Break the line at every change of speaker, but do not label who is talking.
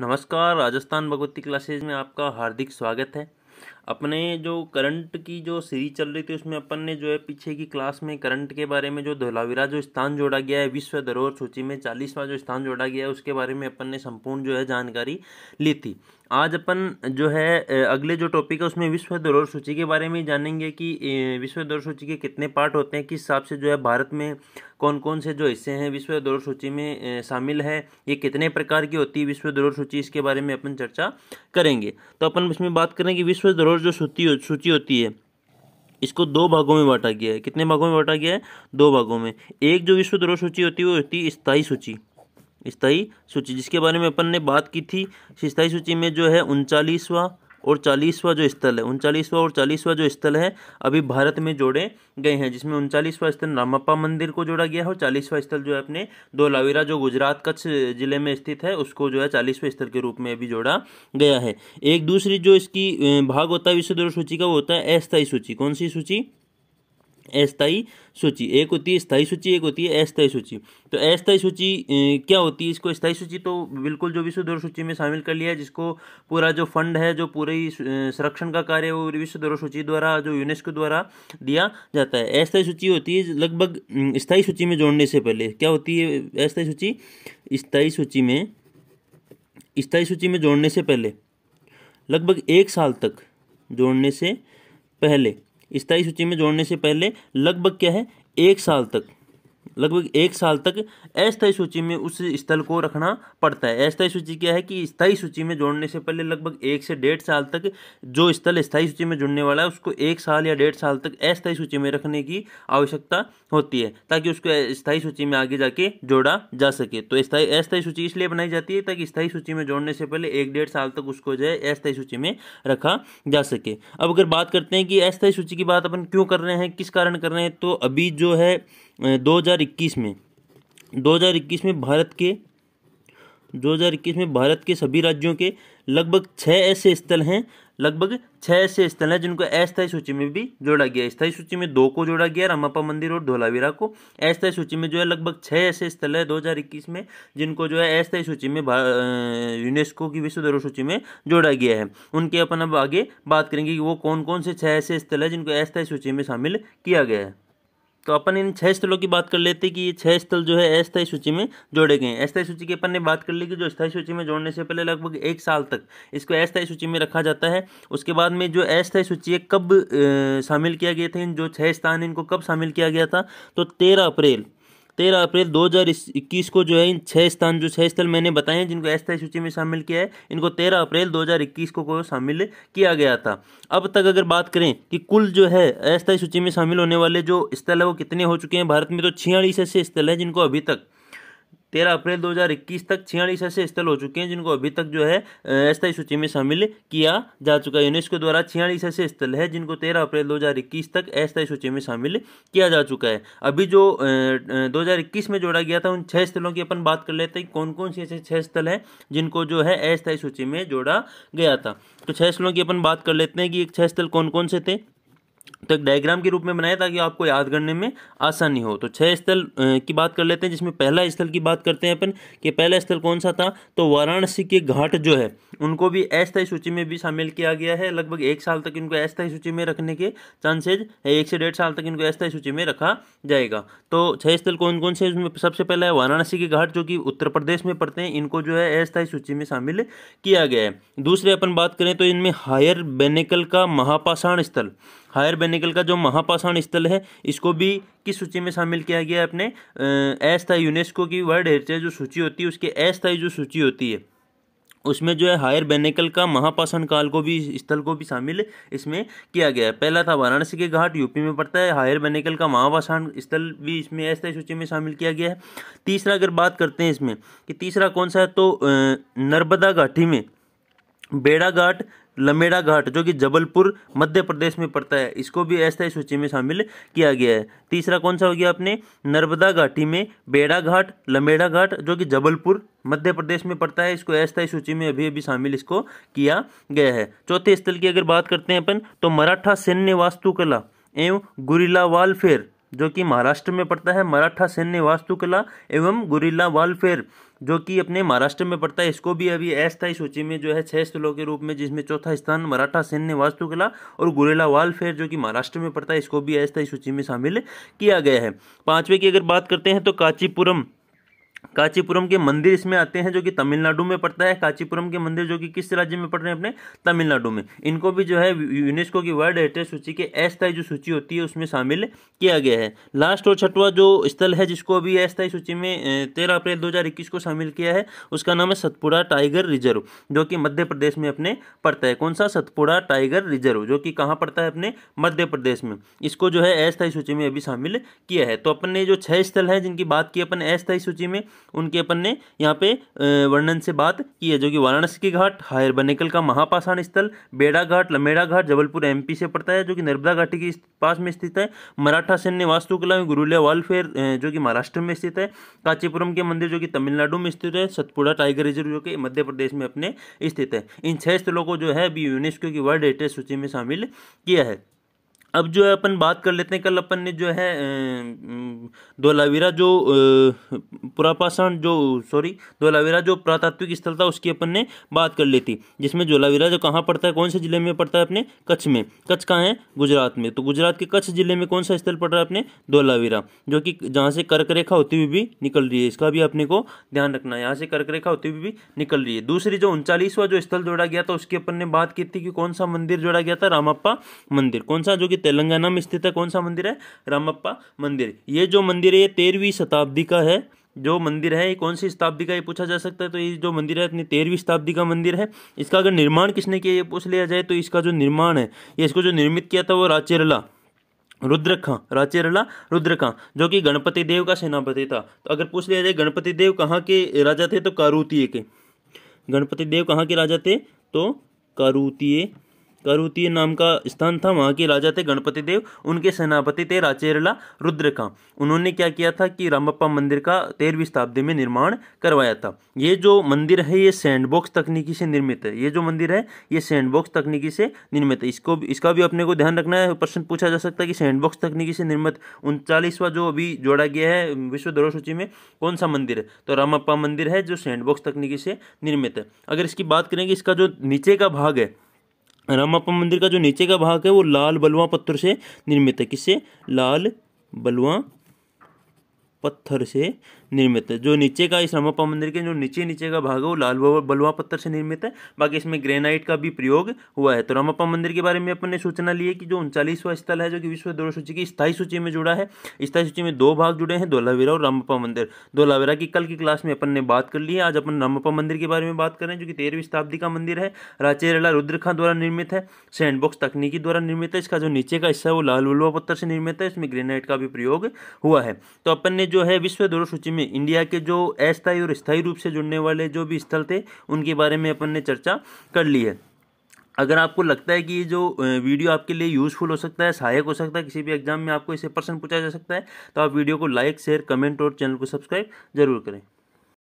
नमस्कार राजस्थान भगवती क्लासेज में आपका हार्दिक स्वागत है अपने जो करंट की जो सीरीज चल रही थी उसमें अपन ने जो है पीछे की क्लास में करंट के बारे में जो धोलावीरा जो स्थान जोड़ा गया है विश्व धरोहर सूची में चालीसवां जो स्थान जोड़ा गया है उसके बारे में अपन ने संपूर्ण जो है जानकारी ली थी आज अपन जो है अगले जो टॉपिक है उसमें विश्व धरोहर सूची के बारे में जानेंगे कि विश्व धरोहर सूची के कितने पार्ट होते हैं किस हिसाब से जो है भारत में कौन कौन से जो हिस्से हैं विश्व धरोहर सूची में शामिल है ये कितने प्रकार की होती है विश्व धरोहर सूची इसके बारे में अपन चर्चा करेंगे तो अपन इसमें बात करें कि विश्व धरोहर और जो सूची सूची होती है इसको दो भागों में बांटा गया है कितने भागों में बांटा गया है दो भागों में एक जो विश्व द्रोह सूची होती है वो होती है स्थायी सूची स्थायी सूची जिसके बारे में अपन ने बात की थी स्थायी सूची में जो है उनचालीसवा और चालीसवा जो स्थल है उनचालीसवा और चालीसवा जो स्थल है अभी भारत में जोड़े गए हैं जिसमें उनचालीसवा स्थल रामप्पा मंदिर को जोड़ा गया है और चालीसवा स्थल जो है अपने धोलावीरा जो गुजरात कच्छ जिले में स्थित है उसको जो है चालीसवें स्थल के रूप में अभी जोड़ा गया है एक दूसरी जो इसकी भाग होता है विश्व सूची का वो होता है अस्थायी सूची कौन सी सूची अस्थायी सूची एक होती है स्थायी सूची एक होती है अस्थायी सूची तो अस्थायी सूची क्या होती है इसको स्थायी सूची तो बिल्कुल जो विश्व धरोहर सूची में शामिल कर लिया है जिसको पूरा जो फंड है जो पूरी संरक्षण का कार्य वो विश्व धरोहर सूची द्वारा जो यूनेस्को द्वारा दिया जाता है अस्थायी सूची होती है लगभग स्थायी सूची में जोड़ने से पहले क्या होती है अस्थायी सूची स्थायी सूची में स्थायी सूची में जोड़ने से पहले लगभग एक साल तक जोड़ने से पहले स्थायी सूची में जोड़ने से पहले लगभग क्या है एक साल तक लगभग एक साल तक अस्थायी सूची में उस स्थल को रखना पड़ता है अस्थायी सूची क्या है कि स्थायी सूची में जोड़ने से पहले लगभग एक से डेढ़ साल तक जो स्थल स्थायी सूची में जुड़ने वाला है उसको एक साल या डेढ़ साल तक अस्थायी सूची में रखने की आवश्यकता होती है ताकि उसको स्थायी सूची में आगे जाके जोड़ा जा सके तो स्थायी अस्थायी सूची इसलिए बनाई जाती है ताकि स्थायी सूची में जोड़ने से पहले एक डेढ़ साल तक उसको जो है अस्थायी सूची में रखा जा सके अब अगर बात करते हैं कि अस्थायी सूची की बात अपन क्यों कर रहे हैं किस कारण कर रहे हैं तो अभी जो है 2021 में 2021 में भारत के 2021 में भारत के सभी राज्यों के लगभग छः ऐसे स्थल हैं लगभग छः ऐसे स्थल हैं जिनको अस्थायी सूची में भी जोड़ा गया स्थायी सूची में दो को जोड़ा गया रामापा मंदिर और धोलावीरा को अस्थायी सूची में जो है लगभग छः ऐसे स्थल है 2021 में जिनको जो है अस्थायी सूची में यूनेस्को की विश्व धरोहर सूची में जोड़ा गया है उनके अपन अब आगे बात करेंगे कि वो कौन कौन से छः ऐसे स्थल है जिनको अस्थायी सूची में शामिल किया गया है तो अपन इन छह स्थलों की बात कर लेते हैं कि ये छह स्थल जो है अस्थायी सूची में जोड़े गए हैं अस्थायी सूची की अपन ने बात कर ली कि जो स्थायी सूची में जोड़ने से पहले लगभग एक साल तक इसको अस्थायी सूची में रखा जाता है उसके बाद में जो अस्थायी सूची है कब शामिल किया गया था इन जो छः स्थान इनको कब शामिल किया गया था तो तेरह अप्रैल तेरह अप्रैल 2021 को जो है इन छह स्थान जो छह स्थल मैंने बताए हैं जिनको अस्थायी सूची में शामिल किया है इनको तेरह अप्रैल 2021 को, को शामिल किया गया था अब तक अगर बात करें कि कुल जो है अस्थायी सूची में शामिल होने वाले जो स्थल है वो कितने हो चुके हैं भारत में तो छियालीस ऐसे स्थल हैं जिनको अभी तक तेरह अप्रैल 2021 तक छियालीस ऐसे स्थल हो चुके हैं जिनको अभी तक जो है अस्थायी सूची में शामिल किया जा चुका है यूनेस्को द्वारा छियालीस ऐसे स्थल है जिनको तेरह अप्रैल 2021 तक अस्थायी सूची में शामिल किया जा चुका है अभी जो दो में जोड़ा गया था उन छह स्थलों की अपन बात कर लेते हैं कौन कौन से ऐसे छह स्थल हैं जिनको जो है अस्थायी सूची में जोड़ा गया था तो छह स्थलों की अपन बात कर लेते हैं कि एक छह स्थल कौन कौन से थे तो एक डायग्राम के रूप में बनाया ताकि आपको याद करने में आसानी हो तो छह स्थल की बात कर लेते हैं जिसमें पहला स्थल की बात करते हैं अपन कि पहला स्थल कौन सा था तो वाराणसी के घाट जो है उनको भी अस्थायी सूची में भी शामिल किया गया है लगभग एक साल तक इनको अस्थायी सूची में रखने के चांसेज है एक से डेढ़ साल तक इनको अस्थायी सूची में रखा जाएगा तो छह स्थल कौन कौन से उसमें सबसे पहला है वाराणसी के घाट जो कि उत्तर प्रदेश में पड़ते हैं इनको जो है अस्थायी सूची में शामिल किया गया है दूसरे अपन बात करें तो इनमें हायर बेनेकल का महापाषाण स्थल हायर बेनिकल का जो महापाषाण स्थल है इसको भी किस सूची में शामिल किया गया है अपने अस्थायी यूनेस्को की वर्ल्ड हेरिटेज जो सूची होती है उसके अस्थायी जो सूची होती है उसमें जो है हायर बेनेकल का महापाषाण काल को भी स्थल को भी शामिल इसमें किया गया है पहला था वाराणसी के घाट यूपी में पड़ता है हायर बेनेकल का महापाषाण स्थल भी इसमें अस्थायी सूची में शामिल किया गया है तीसरा अगर बात करते हैं इसमें कि तीसरा कौन सा है तो नर्मदा घाटी में बेड़ा घाट लमेड़ा घाट जो कि जबलपुर मध्य प्रदेश में पड़ता है इसको भी अस्थायी सूची में शामिल किया गया है तीसरा कौन सा हो गया अपने नर्मदा घाटी में बेड़ा घाट लमेड़ा घाट जो कि जबलपुर मध्य प्रदेश में पड़ता है इसको अस्थायी सूची में अभी अभी शामिल इसको किया गया है चौथे स्थल की अगर बात करते हैं अपन तो मराठा सैन्य वास्तुकला एवं गुरीला वालफेयर जो कि महाराष्ट्र में पड़ता है मराठा सैन्य वास्तुकला एवं गुरीला वालफेयर जो कि अपने महाराष्ट्र में पड़ता है इसको भी अभी अस्थायी सूची में जो है छह स्थलों के रूप में जिसमें चौथा स्थान मराठा सैन्य वास्तुकला और गुरेला वाल फेयर जो कि महाराष्ट्र में पड़ता है इसको भी अस्थायी सूची में शामिल किया गया है पांचवे की अगर बात करते हैं तो कांचीपुरम कांचीपुरम के मंदिर इसमें आते हैं जो कि तमिलनाडु में पड़ता है कांचीपुरम के मंदिर जो कि किस राज्य में पड़ रहे हैं अपने तमिलनाडु में इनको भी जो है यूनेस्को की वर्ल्ड हेरिटेज सूची के अस्थायी जो सूची होती है उसमें शामिल किया गया है लास्ट और छठवा जो स्थल है जिसको अभी अस्थायी सूची में तेरह अप्रैल दो को शामिल किया है उसका नाम है सतपुड़ा टाइगर रिजर्व जो कि मध्य प्रदेश में अपने पड़ता है कौन सा सतपुड़ा टाइगर रिजर्व जो कि कहाँ पड़ता है अपने मध्य प्रदेश में इसको जो है अस्थायी सूची में अभी शामिल किया है तो अपन ने जो छः स्थल है जिनकी बात की अपन अस्थायी सूची में उनके अपन ने यहाँ पे वर्णन से बात की है जो कि वाराणसी के घाट हायर बनेकल का महापाषाण स्थल बेड़ा घाट लमेड़ा घाट जबलपुर एमपी से पड़ता है जो कि नर्मदा घाटी के पास में स्थित है मराठा सैन्य वास्तुकला में गुरुलिया वालफेयर जो कि महाराष्ट्र में स्थित है कांचीपुरम के मंदिर जो कि तमिलनाडु में स्थित है सतपुड़ा टाइगर रिजर्व जो कि मध्य प्रदेश में अपने स्थित है इन छह स्थलों को जो है अभी यूनेस्को की वर्ल्ड हेरिटेज सूची में शामिल किया है अब जो है अपन बात कर लेते हैं कल अपन ने जो है धोलावीरा जो पुरापाषाण जो सॉरी धोलावीरा जो पुरातात्विक स्थल था उसकी अपन ने बात कर ली थी जिसमें धोलावीरा जो कहाँ पड़ता है कौन से जिले में पड़ता है अपने कच्छ में कच्छ कहाँ है गुजरात में तो गुजरात के कच्छ जिले में कौन सा स्थल पड़ रहा है अपने धोलावीरा जो कि जहाँ से कर्क रेखा होती हुई भी निकल रही है इसका भी अपने को ध्यान रखना है यहाँ से कर्क रेखा होती हुई भी निकल रही है दूसरी जो उनचालीसवा जो स्थल जोड़ा गया था उसकी अपन ने बात की थी कि कौन सा मंदिर जोड़ा गया था रामप्पा मंदिर कौन सा जो कि तेलंगाना में स्थित है कौन सा मंदिर है रामप्पा मंदिर ये जो मंदिर है ये तेरहवीं शताब्दी का है जो मंदिर है ये कौन सी शताब्दी का ये पूछा जा सकता है तो ये जो मंदिर है अपनी तेरहवीं शताब्दी का मंदिर है इसका अगर निर्माण किसने किया ये पूछ लिया जाए तो इसका जो निर्माण है ये इसको जो निर्मित किया था वो राचेरला रुद्रखा राचेरला रुद्रखा जो कि गणपति देव का सेनापति था तो अगर पूछ लिया जाए गणपति देव कहाँ के राजा थे तो कारूतीय के गणपति देव कहाँ के राजा थे तो कारूतीय करुती नाम का स्थान था वहाँ के राजा थे गणपति देव उनके सेनापति थे राचेरला रुद्र का उन्होंने क्या किया था कि रामप्पा मंदिर का तेरहवीं शताब्दी में निर्माण करवाया था ये जो मंदिर है ये सैंडबॉक्स तकनीकी से निर्मित है ये जो मंदिर है ये सैंडबॉक्स तकनीकी से निर्मित है इसको इसका भी अपने को ध्यान रखना है प्रश्न पूछा जा सकता है कि सैंडबॉक्स तकनीकी से निर्मित उनचालीसवा जो अभी जोड़ा गया है विश्व धरोहर सूची में कौन सा मंदिर है तो रामप्पा मंदिर है जो सैंडबॉक्स तकनीकी से निर्मित है अगर इसकी बात करेंगे इसका जो नीचे का भाग है रामापा मंदिर का जो नीचे का भाग है वो लाल बलुआ पत्थर से निर्मित है किससे लाल बलुआ पत्थर से निर्मित है जो नीचे का इस रामप्पा मंदिर के जो नीचे नीचे का भाग है वो लाल बलुआ पत्थर से निर्मित है बाकी इसमें ग्रेनाइट का भी प्रयोग हुआ है तो रामप्पा मंदिर के बारे में अपन ने सूचना ली है कि जो उनचालीसवा स्थल है जो कि विश्व दौड़ सूची की स्थायी सूची में जुड़ा है स्थायी सूची में दो भाग जुड़े हैं धोलावेरा और रामप्पा मंदिर धोलावेरा की कल की क्लास में अपन ने बात कर ली है आज अपन रामप्पा मंदिर के बारे में बात करें जो कि तेरहवीं शताब्दी का मंदिर है राचेरला रुद्रखा द्वारा निर्मित है सैंडबॉक्स तकनीकी द्वारा निर्मित है इसका जो नीचे का हिस्सा है वो लाल बलुआ पत्थर से निर्मित है इसमें ग्रेनाइट का भी प्रयोग हुआ है तो अपन ने जो है विश्व दौड़ सूची में में इंडिया के जो अस्थायी और स्थायी रूप से जुड़ने वाले जो भी स्थल थे उनके बारे में अपन ने चर्चा कर ली है अगर आपको लगता है कि ये जो वीडियो आपके लिए यूज़फुल हो सकता है सहायक हो सकता है किसी भी एग्जाम में आपको इसे प्रश्न पूछा जा सकता है तो आप वीडियो को लाइक शेयर कमेंट और चैनल को सब्सक्राइब जरूर करें